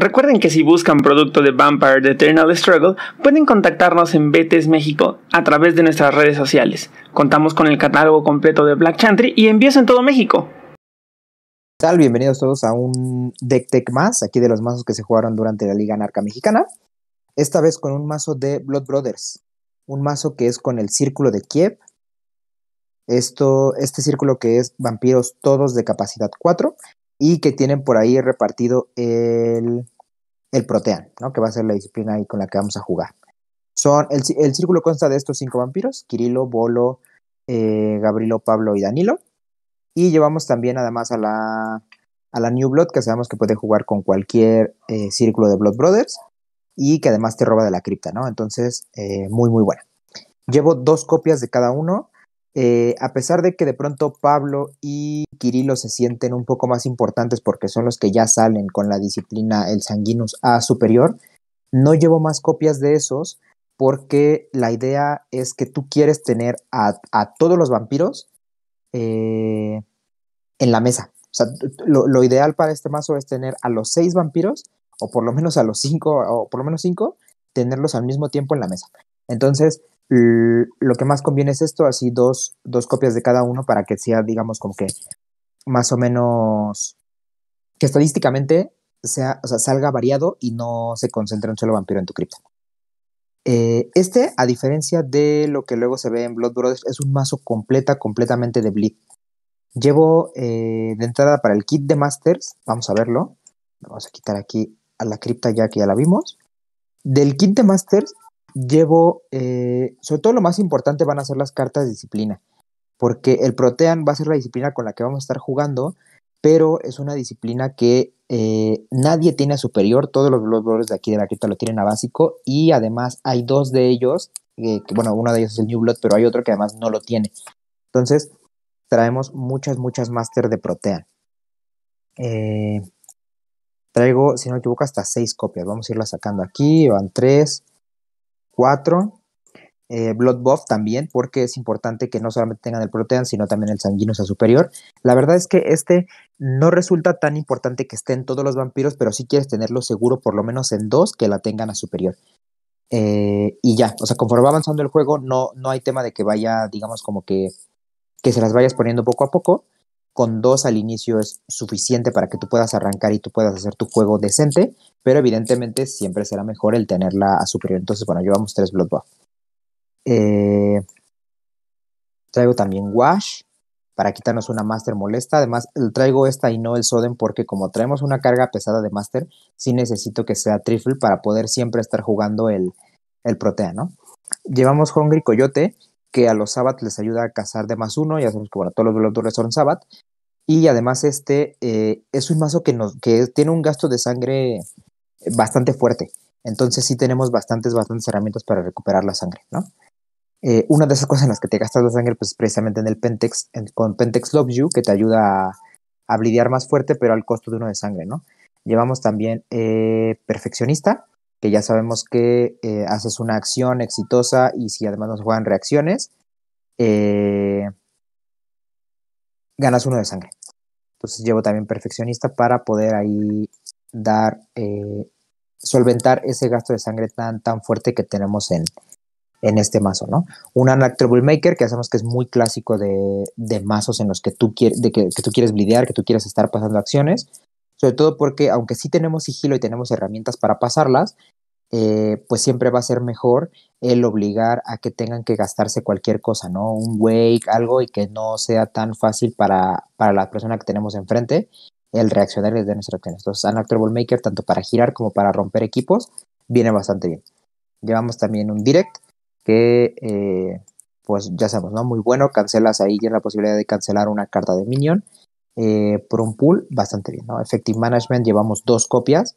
Recuerden que si buscan producto de Vampire The Eternal Struggle, pueden contactarnos en BTS México a través de nuestras redes sociales. Contamos con el catálogo completo de Black Chantry y envíos en todo México. Sal, bienvenidos todos a un deck tech más, aquí de los mazos que se jugaron durante la Liga Anarca Mexicana. Esta vez con un mazo de Blood Brothers, un mazo que es con el Círculo de Kiev. Esto, este círculo que es vampiros todos de capacidad 4 y que tienen por ahí repartido el, Protean, ¿no? que va a ser la disciplina con la que vamos a jugar. Son, el, círculo consta de estos cinco vampiros, Kirilo, Bolo, eh, Gabrilo, Pablo y Danilo. Y llevamos también además a la, New Blood, que sabemos que puede jugar con cualquier eh, círculo de Blood Brothers y que además te roba de la cripta, ¿no? Entonces, eh, muy, muy buena. Llevo dos copias de cada uno eh, a pesar de que de pronto Pablo y Kirilo se sienten un poco más importantes porque son los que ya salen con la disciplina el sanguinus A superior, no llevo más copias de esos porque la idea es que tú quieres tener a, todos los vampiros eh, en la mesa. O sea, lo, lo, ideal para este mazo es tener a los seis vampiros, o por lo menos a los cinco, o por lo menos cinco, tenerlos al mismo tiempo en la mesa. Entonces, eh, lo que más conviene es esto, así dos, dos copias de cada uno para que sea, digamos, como que más o menos, que estadísticamente sea, salga variado y no se concentre un solo vampiro en tu cripta. Eh, este, a diferencia de lo que luego se ve en Blood Brothers, es un mazo completa, completamente de Bleed. Llevo eh, de entrada para el kit de Masters, vamos a verlo. Vamos a quitar aquí a la cripta ya que ya la vimos. Del kit de Masters llevo, eh, sobre todo lo más importante van a ser las cartas de disciplina, porque el Protean va a ser la disciplina con la que vamos a estar jugando, pero es una disciplina que eh, nadie tiene a superior, todos los bloques de aquí de la cripta lo tienen a básico, y además hay dos de ellos, eh, bueno, uno de ellos es el New Blood, pero hay otro que además no lo tiene. Entonces, traemos muchas, muchas máster de Protean. traigo, si no me equivoco, hasta seis copias. Vamos a irlas sacando aquí. Van tres, 4. Eh, blood buff también, porque es importante que no solamente tengan el protean, sino también el a superior. La verdad es que este no resulta tan importante que estén todos los vampiros, pero si quieres tenerlo seguro por lo menos en dos que la tengan a superior. Eh, y ya, o sea, conforme va avanzando el juego, no, no hay tema de que vaya, digamos, como que, que se las vayas poniendo poco a poco, con dos al inicio es suficiente para que tú puedas arrancar y tú puedas hacer tu juego decente, pero evidentemente siempre será mejor el tenerla a superior. Entonces, bueno, llevamos tres Blood eh, traigo también Wash para quitarnos una Master molesta. Además, traigo esta y no el Soden porque como traemos una carga pesada de Master, sí necesito que sea Trifle para poder siempre estar jugando el, el Protea, ¿no? Llevamos Hungry Coyote, que a los Sabbath les ayuda a cazar de más uno, ya sabemos que bueno, todos los duelos son Sabbath, y además este eh, es un mazo que, tiene un gasto de sangre bastante fuerte. Entonces sí tenemos bastantes, bastantes herramientas para recuperar la sangre, ¿no? Eh, una de esas cosas en las que te gastas la sangre, pues precisamente en el Pentex, con Pentex Love You, que te ayuda a, lidiar más fuerte, pero al costo de uno de sangre, ¿no? Llevamos también eh, Perfeccionista, que ya sabemos que haces una acción exitosa y si además nos juegan reacciones, ganas uno de sangre. Entonces llevo también perfeccionista para poder ahí dar, eh, solventar ese gasto de sangre tan, tan fuerte que tenemos en, en este mazo, ¿no? Un Anak Maker que hacemos que es muy clásico de, de mazos en los que tú, quieres, de que, tú quieres blidear, que tú quieres estar pasando acciones, sobre todo porque aunque sí tenemos sigilo y tenemos herramientas para pasarlas, eh, pues siempre va a ser mejor el obligar a que tengan que gastarse cualquier cosa, ¿no? Un wake, algo, y que no sea tan fácil para, para la persona que tenemos enfrente el reaccionar desde nuestra opciones. Entonces, Trouble Maker, tanto para girar como para romper equipos, viene bastante bien. Llevamos también un direct que, eh, pues ya sabemos, ¿no? Muy bueno, cancelas ahí, tienes la posibilidad de cancelar una carta de minion. Eh, por un pool, bastante bien, ¿no? Effective Management, llevamos dos copias,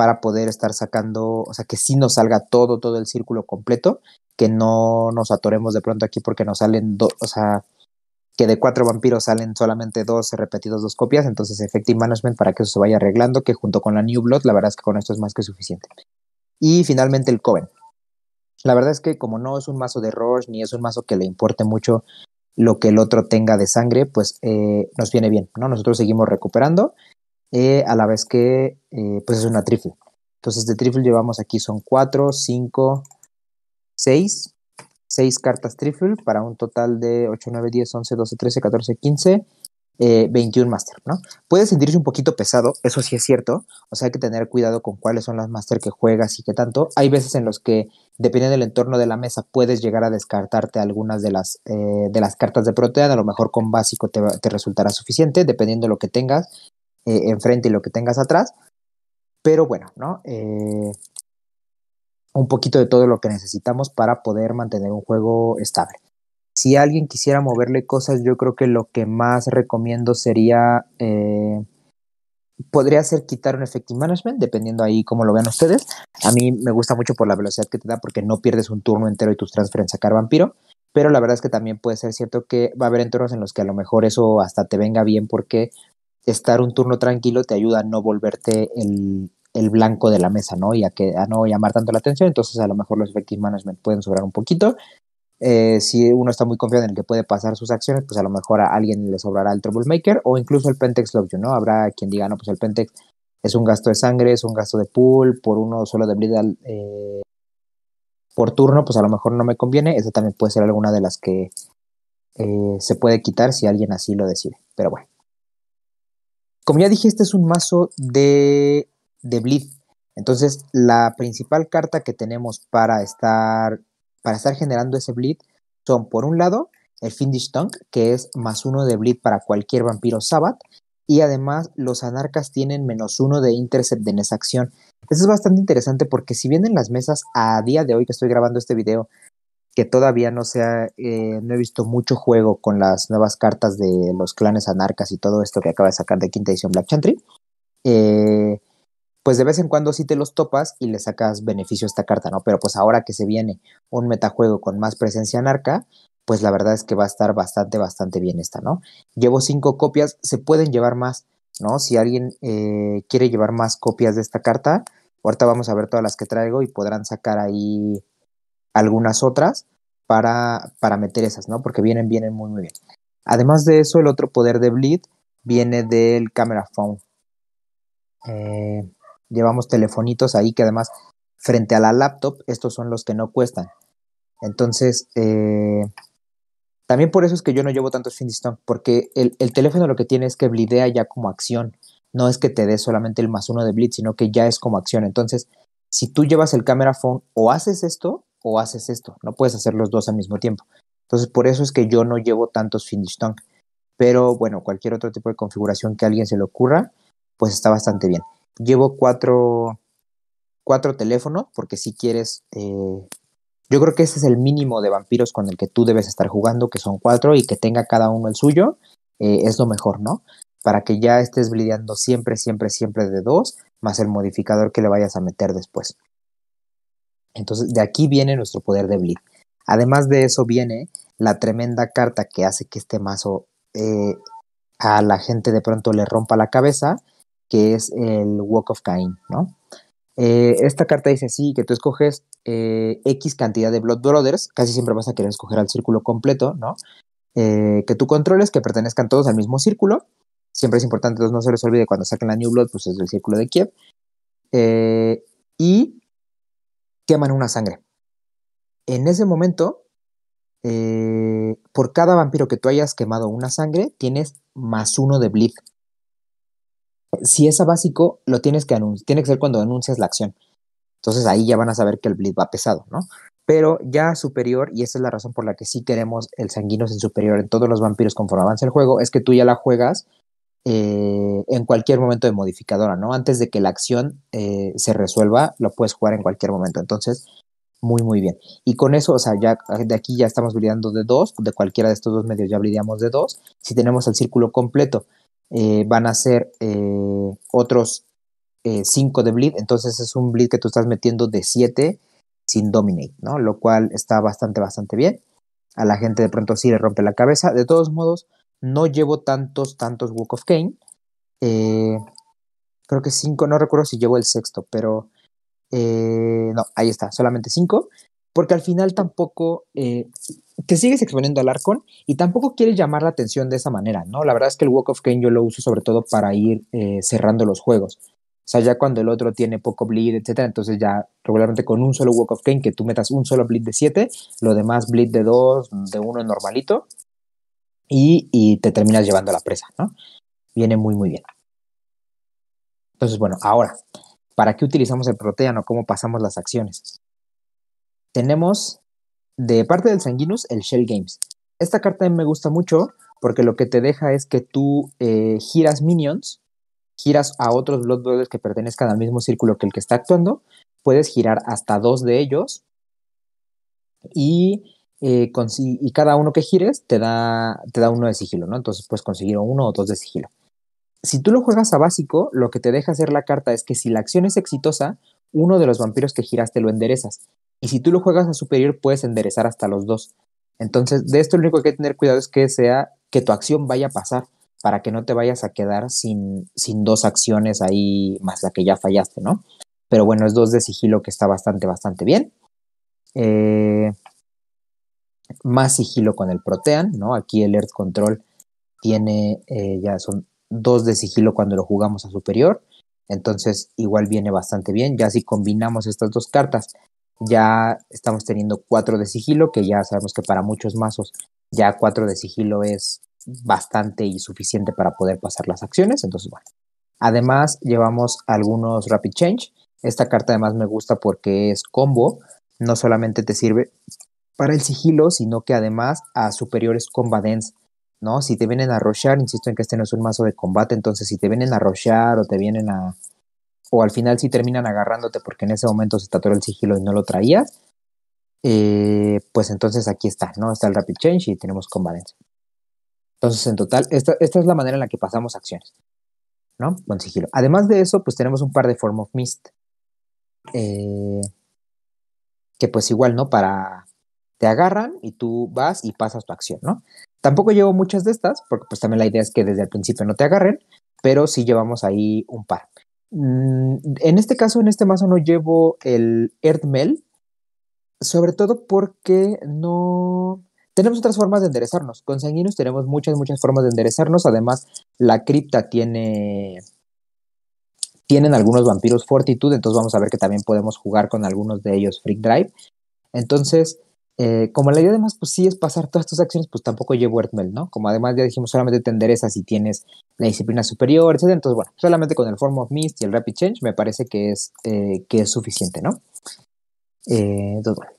para poder estar sacando, o sea, que sí nos salga todo, todo el círculo completo, que no nos atoremos de pronto aquí porque nos salen dos, o sea, que de cuatro vampiros salen solamente dos repetidos, dos copias, entonces Effective Management para que eso se vaya arreglando, que junto con la New Blood, la verdad es que con esto es más que suficiente. Y finalmente el Coven. La verdad es que como no es un mazo de Roche, ni es un mazo que le importe mucho lo que el otro tenga de sangre, pues eh, nos viene bien, ¿no? Nosotros seguimos recuperando eh, a la vez que eh, pues es una trifle. Entonces de trifle llevamos aquí son 4, 5, 6, 6 cartas trifle para un total de 8, 9, 10, 11, 12, 13, 14, 15, 21 master, ¿no? Puede sentirse un poquito pesado, eso sí es cierto, o sea hay que tener cuidado con cuáles son las master que juegas y qué tanto. Hay veces en los que, dependiendo del entorno de la mesa, puedes llegar a descartarte algunas de las, eh, de las cartas de proteína a lo mejor con básico te, te resultará suficiente, dependiendo de lo que tengas eh, enfrente y lo que tengas atrás. Pero bueno, ¿no? Eh, un poquito de todo lo que necesitamos para poder mantener un juego estable. Si alguien quisiera moverle cosas, yo creo que lo que más recomiendo sería... Eh, podría ser quitar un effective management, dependiendo ahí cómo lo vean ustedes. A mí me gusta mucho por la velocidad que te da, porque no pierdes un turno entero y tus transferencias sacar vampiro. Pero la verdad es que también puede ser cierto que va a haber entornos en los que a lo mejor eso hasta te venga bien porque estar un turno tranquilo te ayuda a no volverte el, blanco de la mesa, ¿no? Y a, que, a no llamar tanto la atención, entonces a lo mejor los effective management pueden sobrar un poquito. Eh, si uno está muy confiado en que puede pasar sus acciones, pues a lo mejor a alguien le sobrará el troublemaker o incluso el Pentex Love ¿no? Habrá quien diga, no, pues el Pentex es un gasto de sangre, es un gasto de pool, por uno solo de bleed eh, por turno, pues a lo mejor no me conviene. Esa también puede ser alguna de las que eh, se puede quitar si alguien así lo decide. Pero bueno. Como ya dije, este es un mazo de, de bleed. Entonces, la principal carta que tenemos para estar, para estar generando ese bleed son, por un lado, el Findish Tongue, que es más uno de bleed para cualquier vampiro Sabbat, Y además, los anarcas tienen menos uno de intercept en esa acción. Eso es bastante interesante porque si vienen las mesas a día de hoy que estoy grabando este video que todavía no se eh, no he visto mucho juego con las nuevas cartas de los clanes anarcas y todo esto que acaba de sacar de quinta edición Black Chantry. Eh, pues de vez en cuando sí te los topas y le sacas beneficio a esta carta, ¿no? Pero pues ahora que se viene un metajuego con más presencia anarca, pues la verdad es que va a estar bastante, bastante bien esta, ¿no? Llevo cinco copias, se pueden llevar más, ¿no? Si alguien eh, quiere llevar más copias de esta carta, ahorita vamos a ver todas las que traigo y podrán sacar ahí algunas otras para, meter esas, ¿no? Porque vienen, vienen muy, muy bien. Además de eso, el otro poder de Bleed viene del Camera Phone. Eh, llevamos telefonitos ahí que además, frente a la laptop, estos son los que no cuestan. Entonces, eh, también por eso es que yo no llevo tantos Findistone, porque el, teléfono lo que tiene es que blidea ya como acción. No es que te dé solamente el más uno de bleed, sino que ya es como acción. Entonces, si tú llevas el camera phone o haces esto, o haces esto, no puedes hacer los dos al mismo tiempo. Entonces, por eso es que yo no llevo tantos finish tongue. Pero bueno, cualquier otro tipo de configuración que a alguien se le ocurra, pues está bastante bien. Llevo cuatro, cuatro teléfonos, porque si quieres, eh, yo creo que ese es el mínimo de vampiros con el que tú debes estar jugando, que son cuatro, y que tenga cada uno el suyo, eh, es lo mejor, ¿no? Para que ya estés blideando siempre, siempre, siempre de dos, más el modificador que le vayas a meter después. Entonces, de aquí viene nuestro poder de bleed. Además de eso viene la tremenda carta que hace que este mazo eh, a la gente de pronto le rompa la cabeza, que es el Walk of Cain, ¿no? Eh, esta carta dice así, que tú escoges eh, X cantidad de Blood Brothers, casi siempre vas a querer escoger al círculo completo, ¿no? que tú controles, que pertenezcan todos al mismo círculo. Siempre es importante, entonces no se les olvide cuando saquen la New Blood, pues es del círculo de Kiev. y queman una sangre. En ese momento, eh, por cada vampiro que tú hayas quemado una sangre, tienes más uno de bleed. Si es a básico, lo tienes que anunciar, tiene que ser cuando anuncias la acción. Entonces ahí ya van a saber que el bleed va pesado, ¿no? Pero ya superior, y esa es la razón por la que sí queremos el sanguíneo en superior en todos los vampiros conforme avanza el juego, es que tú ya la juegas eh, en cualquier momento de modificadora, ¿no? Antes de que la acción eh, se resuelva, lo puedes jugar en cualquier momento. Entonces, muy, muy bien. Y con eso, o sea, ya de aquí ya estamos brillando de dos, de cualquiera de estos dos medios ya brillamos de dos. Si tenemos el círculo completo, eh, van a ser otros cinco de bleed, entonces es un bleed que tú estás metiendo de siete sin dominate, ¿no? Lo cual está bastante, bastante bien. A la gente de pronto sí le rompe la cabeza. De todos modos, no llevo tantos, tantos Walk of Kane. Eh, creo que cinco, no recuerdo si llevo el sexto, pero eh, no, ahí está, solamente cinco. Porque al final tampoco eh, te sigues exponiendo al Arcon y tampoco quieres llamar la atención de esa manera, ¿no? La verdad es que el Walk of Kane yo lo uso sobre todo para ir cerrando los juegos. O sea, ya cuando el otro tiene poco bleed, etcétera, entonces ya regularmente con un solo Walk of Kane, que tú metas un solo bleed de siete. lo demás bleed de dos, de uno normalito, y, te terminas llevando la presa, ¿no? Viene muy, muy bien. Entonces, bueno, ahora, ¿para qué utilizamos el proteano? ¿Cómo pasamos las acciones? Tenemos de parte del Sanguinus el Shell Games. Esta carta me gusta mucho porque lo que te deja es que tú eh, giras minions, giras a otros Blood Brothers que pertenezcan al mismo círculo que el que está actuando, puedes girar hasta dos de ellos y eh, y cada uno que gires te da, te da uno de sigilo, ¿no? Entonces puedes conseguir uno o dos de sigilo. Si tú lo juegas a básico, lo que te deja hacer la carta es que si la acción es exitosa, uno de los vampiros que giraste lo enderezas. Y si tú lo juegas a superior, puedes enderezar hasta los dos. Entonces, de esto lo único que hay que tener cuidado es que sea que tu acción vaya a pasar para que no te vayas a quedar sin, sin dos acciones ahí más la que ya fallaste, ¿no? Pero bueno, es dos de sigilo que está bastante, bastante bien. Eh, más sigilo con el Protean, ¿no? Aquí el Earth Control tiene, eh, ya son dos de sigilo cuando lo jugamos a superior, entonces igual viene bastante bien, ya si combinamos estas dos cartas, ya estamos teniendo cuatro de sigilo, que ya sabemos que para muchos mazos ya cuatro de sigilo es bastante y suficiente para poder pasar las acciones, entonces bueno. Además llevamos algunos Rapid Change, esta carta además me gusta porque es combo, no solamente te sirve para el sigilo, sino que además a superiores combatants, ¿no? Si te vienen a arrochar, insisto en que este no es un mazo de combate, entonces si te vienen a arrochar o te vienen a... o al final si terminan agarrándote porque en ese momento se tatuó el sigilo y no lo traías, eh, pues entonces aquí está, ¿no? Está el Rapid Change y tenemos combatants. Entonces, en total, esta, es la manera en la que pasamos acciones, ¿no? Con sigilo. Además de eso, pues tenemos un par de Form of Mist. Eh, que pues igual, ¿no? Para, te agarran y tú vas y pasas tu acción, ¿no? Tampoco llevo muchas de estas, porque pues también la idea es que desde el principio no te agarren, pero sí llevamos ahí un par. Mm, en este caso, en este mazo no llevo el Earthmel, sobre todo porque no... Tenemos otras formas de enderezarnos. Con Sanguinus tenemos muchas, muchas formas de enderezarnos. Además, la cripta tiene... Tienen algunos vampiros Fortitude, entonces vamos a ver que también podemos jugar con algunos de ellos Freak Drive. Entonces, eh, como la idea además, pues sí es pasar todas tus acciones, pues tampoco llevo Ertmel, ¿no? Como además ya dijimos, solamente tender esas si tienes la disciplina superior, etc. Entonces, bueno, solamente con el Form of Mist y el Rapid Change me parece que es, eh, que es suficiente, ¿no? Eh, entonces, bueno.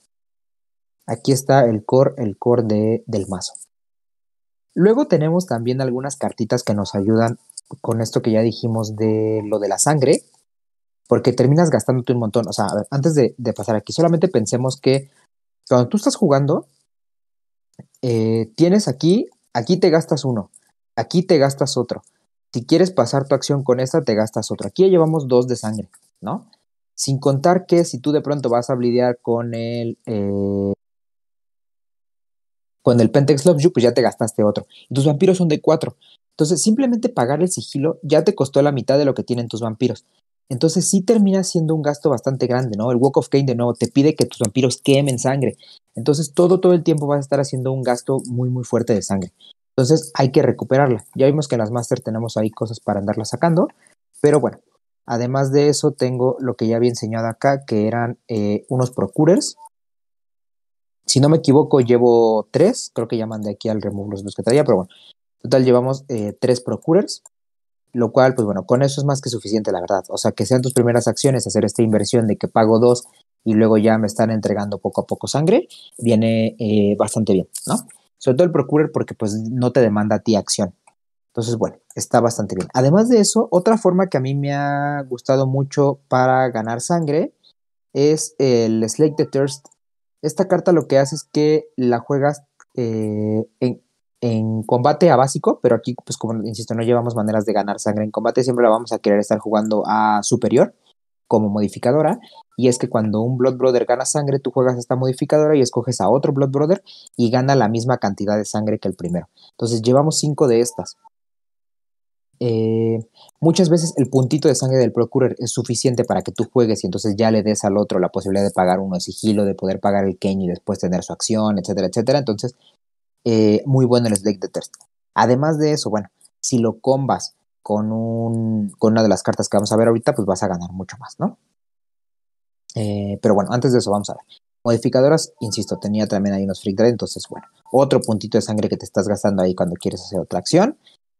Aquí está el core, el core del mazo. Luego tenemos también algunas cartitas que nos ayudan con esto que ya dijimos de lo de la sangre, porque terminas gastándote un montón. O sea, antes de pasar aquí, solamente pensemos que cuando tú estás jugando, eh, tienes aquí, aquí te gastas uno, aquí te gastas otro. Si quieres pasar tu acción con esta, te gastas otro. Aquí ya llevamos dos de sangre, ¿no? Sin contar que si tú de pronto vas a blidear con el. Eh, con el Pentex Love pues ya te gastaste otro. Y tus vampiros son de cuatro. Entonces, simplemente pagar el sigilo ya te costó la mitad de lo que tienen tus vampiros. Entonces sí termina siendo un gasto bastante grande, ¿no? El Walk of Cain, de nuevo te pide que tus vampiros quemen sangre. Entonces todo, todo el tiempo vas a estar haciendo un gasto muy, muy fuerte de sangre. Entonces hay que recuperarla. Ya vimos que en las Master tenemos ahí cosas para andarla sacando, pero bueno. Además de eso, tengo lo que ya había enseñado acá, que eran eh, unos Procurers. Si no me equivoco, llevo tres. Creo que ya mandé aquí al remove los que traía, pero bueno. Total, llevamos eh, tres Procurers. Lo cual, pues bueno, con eso es más que suficiente, la verdad. O sea, que sean tus primeras acciones hacer esta inversión de que pago dos y luego ya me están entregando poco a poco sangre, viene eh, bastante bien, ¿no? Sobre todo el Procurer porque pues no te demanda a ti acción. Entonces, bueno, está bastante bien. Además de eso, otra forma que a mí me ha gustado mucho para ganar sangre es el Slake the Thirst. Esta carta lo que hace es que la juegas eh, en, en combate a básico, pero aquí, pues como insisto, no llevamos maneras de ganar sangre en combate, siempre la vamos a querer estar jugando a superior como modificadora. Y es que cuando un Blood Brother gana sangre, tú juegas esta modificadora y escoges a otro Blood Brother y gana la misma cantidad de sangre que el primero. Entonces llevamos cinco de estas. Eh, muchas veces el puntito de sangre del Procurer es suficiente para que tú juegues y entonces ya le des al otro la posibilidad de pagar uno de sigilo, de poder pagar el Ken y después tener su acción, etcétera, etcétera. Entonces eh, muy bueno el Slake de Thirst. Además de eso, bueno, si lo combas con, un, una de las cartas que vamos a ver ahorita, pues vas a ganar mucho más, ¿no? Eh, pero bueno, antes de eso vamos a ver. Modificadoras, insisto, tenía también ahí unos Freak entonces bueno, otro puntito de sangre que te estás gastando ahí cuando quieres hacer otra acción.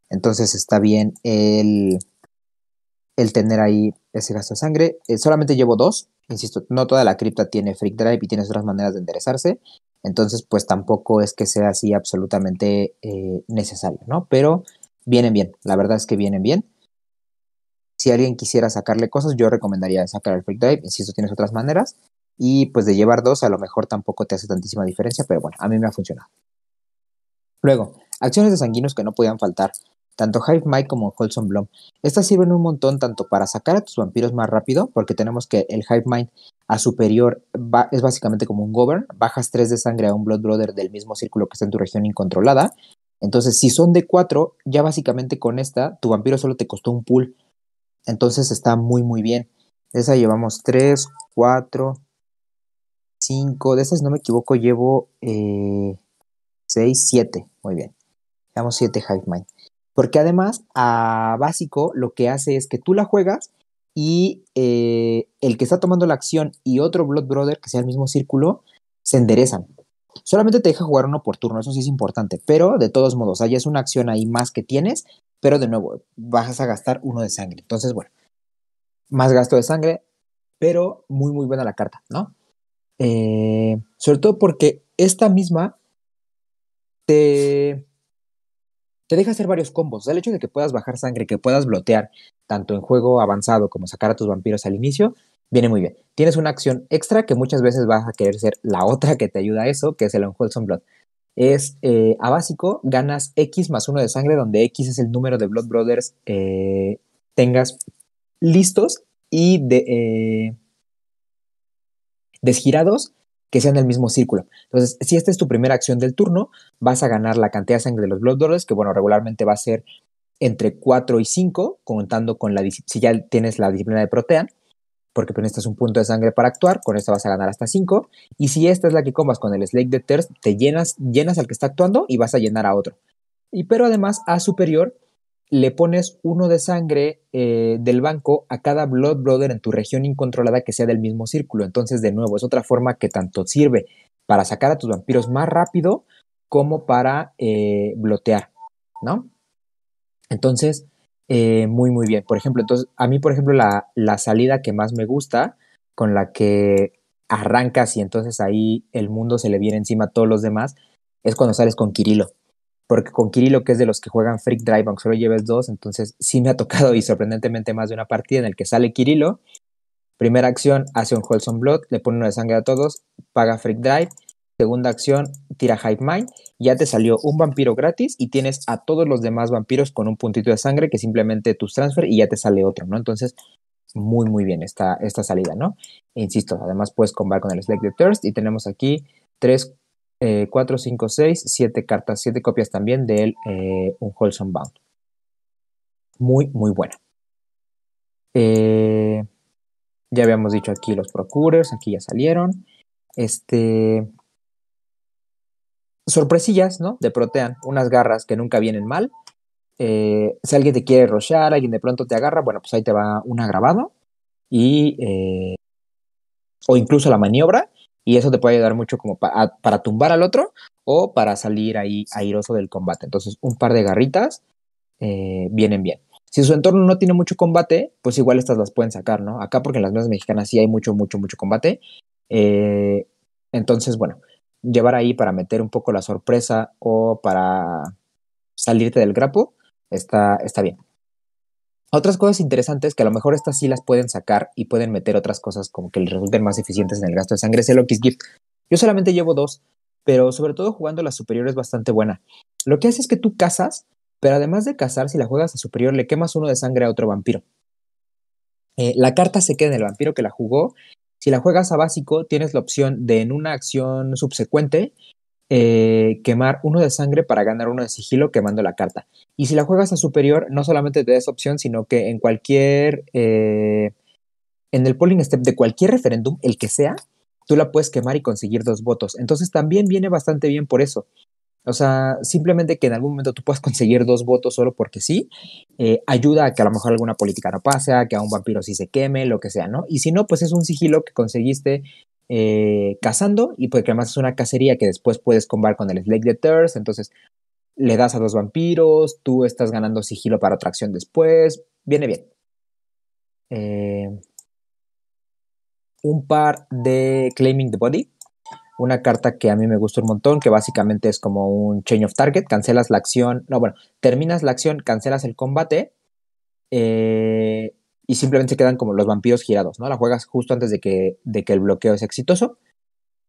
Entonces está bien el, el tener ahí ese gasto de sangre. Eh, solamente llevo dos, insisto, no toda la cripta tiene Freak Drive y tienes otras maneras de enderezarse. Entonces, pues tampoco es que sea así absolutamente eh, necesario, ¿no? Pero vienen bien, la verdad es que vienen bien. Si alguien quisiera sacarle cosas, yo recomendaría sacar el Freak Drive, insisto, tienes otras maneras. Y pues de llevar dos a lo mejor tampoco te hace tantísima diferencia, pero bueno, a mí me ha funcionado. Luego, acciones de sanguinos que no podían faltar tanto Hive como Holson Blom. Estas sirven un montón tanto para sacar a tus vampiros más rápido, porque tenemos que el Hive Mind a superior va, es básicamente como un Govern, bajas 3 de sangre a un Blood Brother del mismo círculo que está en tu región incontrolada. Entonces, si son de 4, ya básicamente con esta, tu vampiro solo te costó un pull Entonces está muy, muy bien. De esa llevamos 3, 4, 5. De esas, no me equivoco, llevo 6, eh, 7. Muy bien. Llevamos 7 Hive Mind. Porque además, a ah, básico lo que hace es que tú la juegas y eh, el que está tomando la acción y otro Blood Brother, que sea el mismo círculo, se enderezan. Solamente te deja jugar uno por turno, eso sí es importante, pero de todos modos, ahí es una acción ahí más que tienes, pero de nuevo, vas a gastar uno de sangre. Entonces, bueno, más gasto de sangre, pero muy, muy buena la carta, ¿no? Eh, sobre todo porque esta misma te te deja hacer varios combos. el hecho de que puedas bajar sangre, que puedas blotear, tanto en juego avanzado como sacar a tus vampiros al inicio, viene muy bien. Tienes una acción extra que muchas veces vas a querer ser la otra que te ayuda a eso, que es el Unwholesome Blood. Es eh, a básico, ganas X más uno de sangre, donde X es el número de Blood Brothers eh, tengas listos y de, eh, desgirados que sean del mismo círculo. Entonces, si esta es tu primera acción del turno, vas a ganar la cantidad de sangre de los Blood que bueno, regularmente va a ser entre 4 y 5, contando con la si ya tienes la disciplina de Protean, porque pues, necesitas un punto de sangre para actuar, con esta vas a ganar hasta 5, y si esta es la que comas con el Slake de te llenas, llenas al que está actuando y vas a llenar a otro. Y pero además A superior le pones uno de sangre eh, del banco a cada Blood Brother en tu región incontrolada que sea del mismo círculo. Entonces, de nuevo, es otra forma que tanto sirve para sacar a tus vampiros más rápido como para eh, blotear, ¿no? Entonces, eh, muy, muy bien. Por ejemplo, entonces, a mí, por ejemplo, la, la salida que más me gusta, con la que arrancas y entonces ahí el mundo se le viene encima a todos los demás, es cuando sales con Kirilo porque con Kirilo, que es de los que juegan Freak Drive, aunque solo lleves dos, entonces sí me ha tocado y sorprendentemente más de una partida en el que sale Kirilo, primera acción hace un Wholesome Blood, le pone una de sangre a todos, paga Freak Drive, segunda acción tira Hype Mind, ya te salió un vampiro gratis y tienes a todos los demás vampiros con un puntito de sangre que simplemente tus transfer y ya te sale otro, ¿no? Entonces muy, muy bien esta, esta salida, ¿no? Insisto, además puedes combar con el Slake de Thirst y tenemos aquí tres, 4, 5, 6, 7 cartas, 7 copias también de eh, un Wholesome Bound. Muy, muy buena. Eh, ya habíamos dicho aquí los Procurers, aquí ya salieron. Este. Sorpresillas, ¿no? De Protean, unas garras que nunca vienen mal. Eh, si alguien te quiere rochar, alguien de pronto te agarra, bueno, pues ahí te va un agravado. Y. o incluso la maniobra. Y eso te puede ayudar mucho como para, tumbar al otro o para salir ahí airoso del combate. Entonces, un par de garritas eh, vienen bien. Si su entorno no tiene mucho combate, pues igual estas las pueden sacar, ¿no? Acá, porque en las mesas mexicanas sí hay mucho, mucho, mucho combate. Eh, entonces, bueno, llevar ahí para meter un poco la sorpresa o para salirte del grapo está, está bien. Otras cosas interesantes que a lo mejor estas sí las pueden sacar y pueden meter otras cosas como que les resulten más eficientes en el gasto de sangre es el Oquis Gift. Yo solamente llevo dos, pero sobre todo jugando la superior es bastante buena. Lo que hace es que tú cazas, pero además de cazar, si la juegas a superior, le quemas uno de sangre a otro vampiro. Eh, la carta se queda en el vampiro que la jugó. Si la juegas a básico, tienes la opción de en una acción subsecuente eh, quemar uno de sangre para ganar uno de sigilo quemando la carta. Y si la juegas a superior, no solamente te da esa opción, sino que en cualquier. Eh, en el polling step de cualquier referéndum, el que sea, tú la puedes quemar y conseguir dos votos. Entonces también viene bastante bien por eso. O sea, simplemente que en algún momento tú puedas conseguir dos votos solo porque sí, eh, ayuda a que a lo mejor alguna política no pase, a que a un vampiro sí se queme, lo que sea, ¿no? Y si no, pues es un sigilo que conseguiste eh, cazando y porque además es una cacería que después puedes combar con el Slake de Thirst, entonces le das a los vampiros, tú estás ganando sigilo para otra después, viene bien. Eh, un par de Claiming the Body, una carta que a mí me gusta un montón, que básicamente es como un Change of Target, cancelas la acción, no, bueno, terminas la acción, cancelas el combate, eh, y simplemente quedan como los vampiros girados, ¿no? La juegas justo antes de que, de que el bloqueo es exitoso.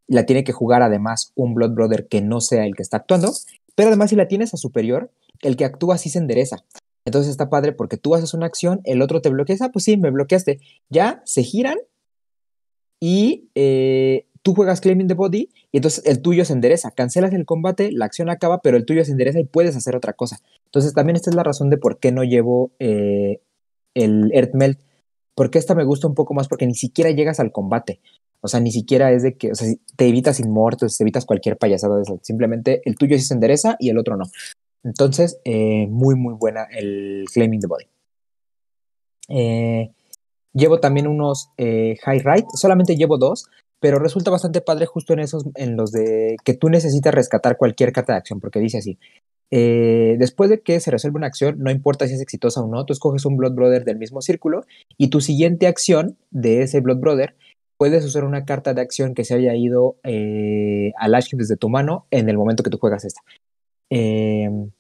La tiene que jugar además un Blood Brother que no sea el que está actuando, pero además si la tienes a superior, el que actúa sí se endereza. Entonces está padre porque tú haces una acción, el otro te bloquea, ah, pues sí, me bloqueaste. Ya se giran y eh, tú juegas Claiming the Body y entonces el tuyo se endereza. Cancelas el combate, la acción acaba, pero el tuyo se endereza y puedes hacer otra cosa. Entonces también esta es la razón de por qué no llevo eh, el Earth Melt, porque esta me gusta un poco más porque ni siquiera llegas al combate. O sea, ni siquiera es de que, o sea, te evitas inmortes, te evitas cualquier payasada Simplemente el tuyo sí se endereza y el otro no. Entonces, eh, muy, muy buena el Claiming the Body. Eh, llevo también unos eh, High Ride, solamente llevo dos, pero resulta bastante padre justo en esos, en los de que tú necesitas rescatar cualquier carta de acción, porque dice así, eh, después de que se resuelve una acción, no importa si es exitosa o no, tú escoges un Blood Brother del mismo círculo y tu siguiente acción de ese Blood Brother puedes usar una carta de acción que se haya ido eh, al desde tu mano en el momento que tú juegas esta. Em,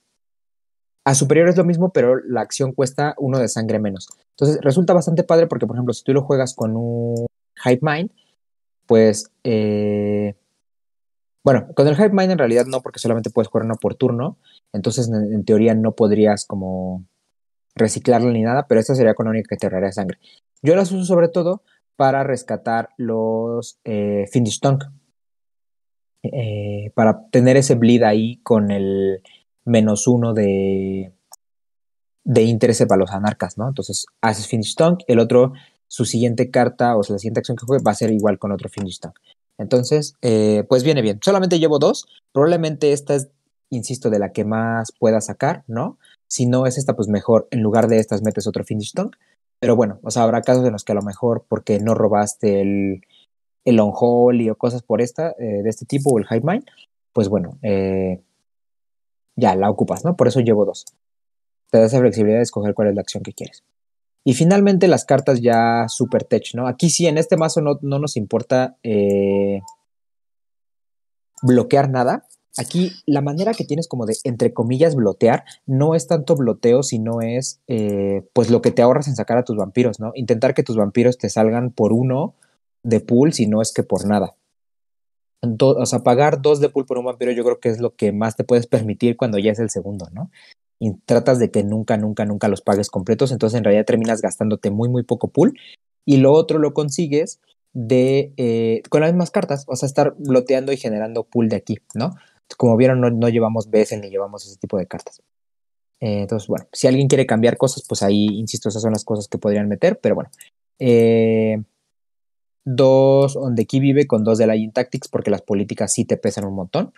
a superior es lo mismo, pero la acción cuesta uno de sangre menos. Entonces resulta bastante padre porque, por ejemplo, si tú lo juegas con un Hype Mind, pues eh, bueno, con el Hype Mind en realidad no, porque solamente puedes jugar uno por turno. Entonces, en, teoría, no podrías como reciclarlo ni nada, pero esta sería con la única que te ahorraría sangre. Yo las uso sobre todo para rescatar los eh, Finish Tonk. Eh, para tener ese bleed ahí con el menos uno de, de interés para los anarcas, ¿no? Entonces haces Finish Tonk, el otro, su siguiente carta o su la siguiente acción que juegue va a ser igual con otro Finish Tonk. Entonces, eh, pues viene bien. Solamente llevo dos. Probablemente esta es, insisto, de la que más pueda sacar, ¿no? Si no es esta, pues mejor en lugar de estas metes otro finish tongue. Pero bueno, o sea, habrá casos en los que a lo mejor porque no robaste el, el on y o cosas por esta, eh, de este tipo, o el high mind, pues bueno, eh, ya la ocupas, ¿no? Por eso llevo dos. Te da esa flexibilidad de escoger cuál es la acción que quieres. Y finalmente las cartas ya super tech, ¿no? Aquí sí, en este mazo no, no nos importa eh, bloquear nada. Aquí la manera que tienes como de, entre comillas, bloquear no es tanto bloqueo, sino es eh, pues lo que te ahorras en sacar a tus vampiros, ¿no? Intentar que tus vampiros te salgan por uno de pool, si no es que por nada. o sea, pagar dos de pool por un vampiro yo creo que es lo que más te puedes permitir cuando ya es el segundo, ¿no? y tratas de que nunca, nunca, nunca los pagues completos, entonces en realidad terminas gastándote muy, muy poco pool y lo otro lo consigues de eh, con las mismas cartas, o sea, estar loteando y generando pool de aquí, ¿no? Como vieron, no, llevamos veces ni llevamos ese tipo de cartas. Eh, entonces, bueno, si alguien quiere cambiar cosas, pues ahí, insisto, esas son las cosas que podrían meter, pero bueno. Eh, dos, donde aquí vive con dos de la Tactics, porque las políticas sí te pesan un montón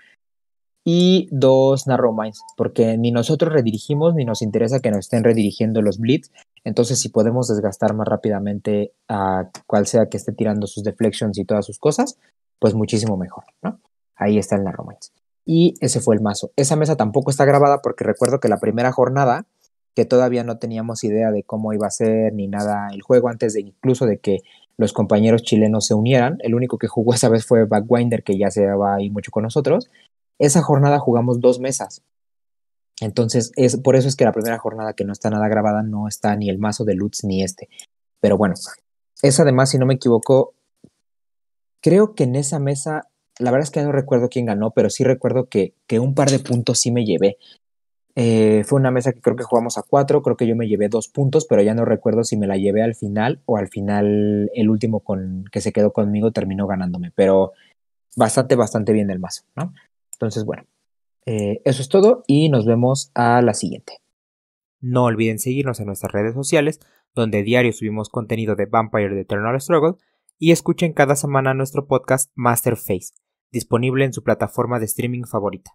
y dos Minds, porque ni nosotros redirigimos ni nos interesa que nos estén redirigiendo los blitz. Entonces, si podemos desgastar más rápidamente a cual sea que esté tirando sus deflections y todas sus cosas, pues muchísimo mejor, ¿no? Ahí está el Minds. Y ese fue el mazo. Esa mesa tampoco está grabada porque recuerdo que la primera jornada, que todavía no teníamos idea de cómo iba a ser ni nada el juego, antes de incluso de que los compañeros chilenos se unieran. El único que jugó esa vez fue Backwinder, que ya se va ahí mucho con nosotros. Esa jornada jugamos dos mesas. Entonces, es, por eso es que la primera jornada que no está nada grabada no está ni el mazo de Lutz ni este. Pero bueno, es además, si no me equivoco, creo que en esa mesa, la verdad es que no recuerdo quién ganó, pero sí recuerdo que, que un par de puntos sí me llevé. Eh, fue una mesa que creo que jugamos a cuatro, creo que yo me llevé dos puntos, pero ya no recuerdo si me la llevé al final o al final el último con, que se quedó conmigo terminó ganándome, pero bastante, bastante bien el mazo, ¿no? Entonces, bueno, eh, eso es todo y nos vemos a la siguiente. No olviden seguirnos en nuestras redes sociales, donde diario subimos contenido de Vampire The Eternal Struggle y escuchen cada semana nuestro podcast Masterface, disponible en su plataforma de streaming favorita.